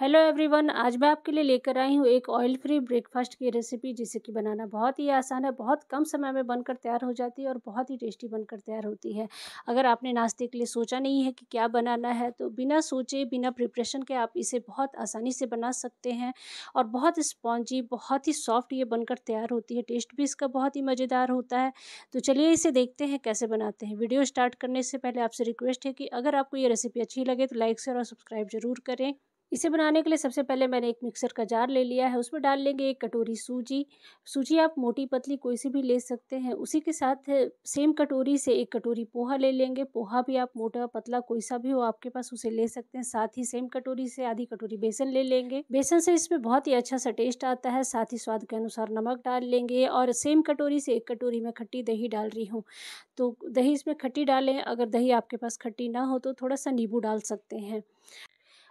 hello everyone आज मैं आपके लिए लेकर आई हूँ एक ऑयल फ्री ब्रेकफास्ट की रेसिपी जिसे कि बनाना बहुत ही आसान है बहुत कम समय में बनकर तैयार हो जाती है और बहुत ही टेस्टी बनकर तैयार होती है अगर आपने नाश्ते के लिए सोचा नहीं है कि क्या बनाना है तो बिना सोचे बिना प्रिपरेशन के आप इसे बहुत आसानी से बना सकते हैं और बहुत स्पॉन्जी बहुत ही सॉफ्ट ये बनकर तैयार होती है टेस्ट भी इसका बहुत ही मज़ेदार होता है तो चलिए इसे देखते हैं कैसे बनाते हैं वीडियो स्टार्ट करने से पहले आपसे रिक्वेस्ट है कि अगर आपको ये रेसिपी अच्छी लगे तो लाइक शेयर और सब्सक्राइब ज़रूर करें इसे बनाने के लिए सबसे पहले मैंने एक मिक्सर का जार ले लिया है उसमें डाल लेंगे एक कटोरी सूजी सूजी आप मोटी पतली कोई सी भी ले सकते हैं उसी के साथ सेम कटोरी से एक कटोरी पोहा ले लेंगे पोहा भी आप मोटा पतला कोई सा भी हो आपके पास उसे ले सकते हैं साथ ही सेम कटोरी से आधी कटोरी बेसन ले लेंगे बेसन से इसमें बहुत ही अच्छा सा टेस्ट आता है साथ ही स्वाद के अनुसार नमक डाल लेंगे और सेम कटोरी से एक कटोरी में खट्टी दही डाल रही हूँ तो दही इसमें खट्टी डालें अगर दही आपके पास खट्टी ना हो तो थोड़ा सा नींबू डाल सकते हैं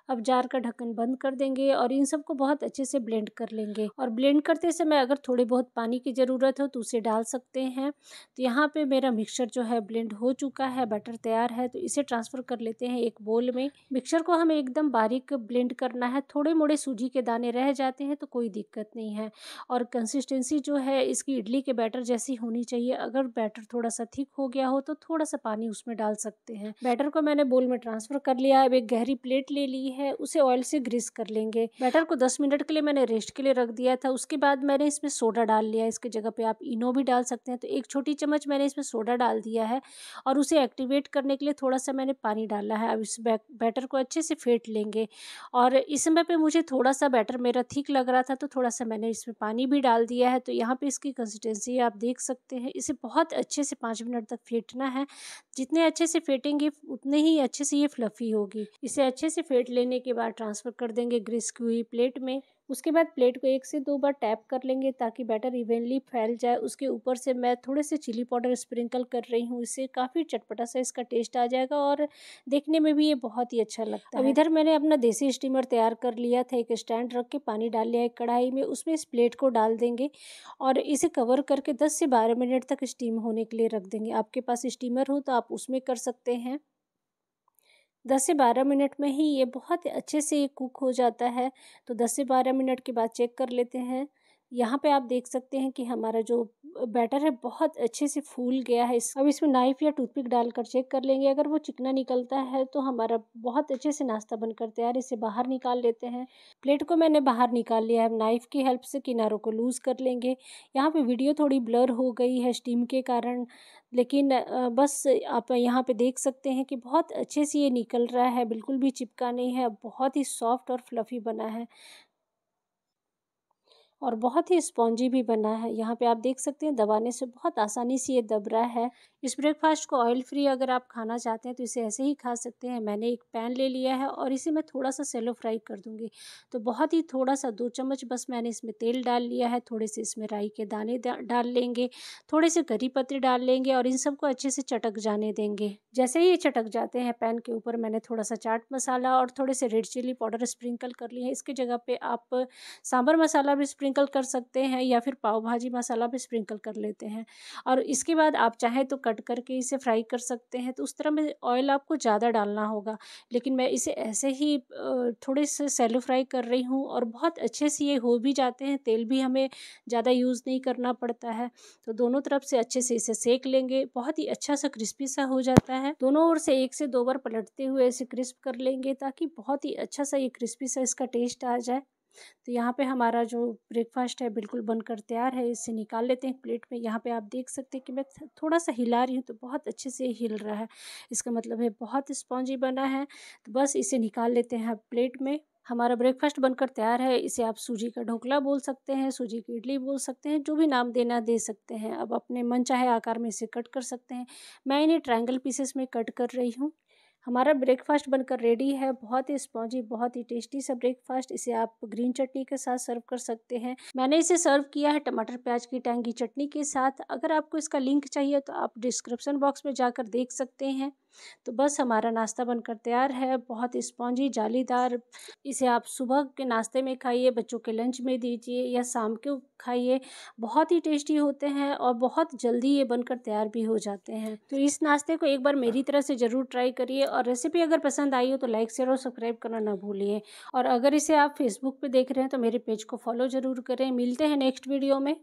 अब जार का ढक्कन बंद कर देंगे और इन सबको बहुत अच्छे से ब्लेंड कर लेंगे और ब्लेंड करते समय अगर थोड़े बहुत पानी की ज़रूरत हो तो उसे डाल सकते हैं तो यहाँ पे मेरा मिक्सचर जो है ब्लेंड हो चुका है बैटर तैयार है तो इसे ट्रांसफ़र कर लेते हैं एक बोल में मिक्सचर को हमें एकदम बारीक ब्लेंड करना है थोड़े मोड़े सूजी के दाने रह जाते हैं तो कोई दिक्कत नहीं है और कंसिस्टेंसी जो है इसकी इडली के बैटर जैसी होनी चाहिए अगर बैटर थोड़ा सा थिक हो गया हो तो थोड़ा सा पानी उसमें डाल सकते हैं बैटर को मैंने बोल में ट्रांसफ़र कर लिया है अब एक गहरी प्लेट ले ली है है उसे ऑयल से ग्रीस कर लेंगे बैटर को दस मिनट के लिए मैंने रेस्ट के लिए रख दिया था उसके बाद मैंने इसमें सोडा डाल लिया इसके जगह पर आप इनो भी डाल सकते हैं तो एक छोटी चम्मच मैंने इसमें सोडा डाल दिया है और उसे एक्टिवेट करने के लिए थोड़ा सा मैंने पानी डाला है अब इस बैटर को अच्छे से फेंट लेंगे और इस समय पर मुझे थोड़ा सा बैटर मेरा ठीक लग रहा था तो थोड़ा सा मैंने इसमें पानी भी डाल दिया है तो यहाँ पे इसकी कंसिस्टेंसी आप देख सकते हैं इसे बहुत अच्छे से पाँच मिनट तक फेंटना है जितने अच्छे से फेंटेंगे उतने ही अच्छे से ये फ्लफ़ी होगी इसे अच्छे से फेंट लेने लेने के बाद ट्रांसफ़र कर देंगे ग्रीस की हुई प्लेट में उसके बाद प्लेट को एक से दो बार टैप कर लेंगे ताकि बैटर इवेंटली फैल जाए उसके ऊपर से मैं थोड़े से चिली पाउडर स्प्रिंकल कर रही हूँ इससे काफ़ी चटपटा सा इसका टेस्ट आ जाएगा और देखने में भी ये बहुत ही अच्छा लगता अब है इधर मैंने अपना देसी स्टीमर तैयार कर लिया था एक स्टैंड रख के पानी डाल लिया एक कढ़ाई में उसमें इस प्लेट को डाल देंगे और इसे कवर करके दस से बारह मिनट तक स्टीम होने के लिए रख देंगे आपके पास स्टीमर हो तो आप उसमें कर सकते हैं दस से बारह मिनट में ही ये बहुत अच्छे से कुक हो जाता है तो दस से बारह मिनट के बाद चेक कर लेते हैं यहाँ पे आप देख सकते हैं कि हमारा जो बैटर है बहुत अच्छे से फूल गया है अब इसमें नाइफ या टूथपिक डालकर चेक कर लेंगे अगर वो चिकना निकलता है तो हमारा बहुत अच्छे से नाश्ता बनकर तैयार इसे बाहर निकाल लेते हैं प्लेट को मैंने बाहर निकाल लिया है नाइफ की हेल्प से किनारों को लूज़ कर लेंगे यहाँ पर वीडियो थोड़ी ब्लर हो गई है स्टीम के कारण लेकिन बस आप यहाँ पर देख सकते हैं कि बहुत अच्छे से ये निकल रहा है बिल्कुल भी चिपका नहीं है बहुत ही सॉफ्ट और फ्लफ़ी बना है और बहुत ही स्पॉन्जी भी बना है यहाँ पे आप देख सकते हैं दबाने से बहुत आसानी से ये दब रहा है इस ब्रेकफास्ट को ऑयल फ्री अगर आप खाना चाहते हैं तो इसे ऐसे ही खा सकते हैं मैंने एक पैन ले लिया है और इसे मैं थोड़ा सा सेलो फ्राई कर दूँगी तो बहुत ही थोड़ा सा दो चम्मच बस मैंने इसमें तेल डाल लिया है थोड़े से इसमें राई के दाने डाल लेंगे थोड़े से करी पत्ते डाल लेंगे और इन सबको अच्छे से चटक जाने देंगे जैसे ही ये चटक जाते हैं पैन के ऊपर मैंने थोड़ा सा चाट मसाला और थोड़े से रेड चिली पाउडर स्प्रिंकल कर लिए हैं इसके जगह पे आप सांभर मसाला भी स्प्रिंकल कर सकते हैं या फिर पाव भाजी मसाला भी स्प्रिंकल कर लेते हैं और इसके बाद आप चाहें तो कट करके इसे फ्राई कर सकते हैं तो उस तरह में ऑयल आपको ज़्यादा डालना होगा लेकिन मैं इसे ऐसे ही थोड़े से सैलो फ्राई कर रही हूँ और बहुत अच्छे से ये हो भी जाते हैं तेल भी हमें ज़्यादा यूज़ नहीं करना पड़ता है तो दोनों तरफ से अच्छे से इसे सेक लेंगे बहुत ही अच्छा सा क्रिस्पी सा हो जाता है है दोनों ओर से एक से दो बार पलटते हुए इसे क्रिस्प कर लेंगे ताकि बहुत ही अच्छा सा ये क्रिस्पी सा इसका टेस्ट आ जाए तो यहाँ पे हमारा जो ब्रेकफास्ट है बिल्कुल बनकर तैयार है इसे निकाल लेते हैं प्लेट में यहाँ पे आप देख सकते हैं कि मैं थोड़ा सा हिला रही हूँ तो बहुत अच्छे से हिल रहा है इसका मतलब है बहुत स्पॉन्जी बना है तो बस इसे निकाल लेते हैं प्लेट में हमारा ब्रेकफास्ट बनकर तैयार है इसे आप सूजी का ढोकला बोल सकते हैं सूजी की इडली बोल सकते हैं जो भी नाम देना दे सकते हैं अब अपने मन चाहे आकार में इसे कट कर सकते हैं मैं इन्हें ट्रायंगल पीसेस में कट कर रही हूँ हमारा ब्रेकफास्ट बनकर रेडी है बहुत ही स्पॉन्जी बहुत ही टेस्टी सा ब्रेकफास्ट इसे आप ग्रीन चटनी के साथ सर्व कर सकते हैं मैंने इसे सर्व किया है टमाटर प्याज की टैंगी चटनी के साथ अगर आपको इसका लिंक चाहिए तो आप डिस्क्रिप्शन बॉक्स में जाकर देख सकते हैं तो बस हमारा नाश्ता बनकर तैयार है बहुत स्पॉन्जी जालीदार इसे आप सुबह के नाश्ते में खाइए बच्चों के लंच में दीजिए या शाम को खाइए बहुत ही टेस्टी होते हैं और बहुत जल्दी ये बनकर तैयार भी हो जाते हैं तो इस नाश्ते को एक बार मेरी तरह से ज़रूर ट्राई करिए और रेसिपी अगर पसंद आई हो तो लाइक शेयर और सब्सक्राइब करना ना भूलिए और अगर इसे आप फेसबुक पर देख रहे हैं तो मेरे पेज को फॉलो ज़रूर करें मिलते हैं नेक्स्ट वीडियो में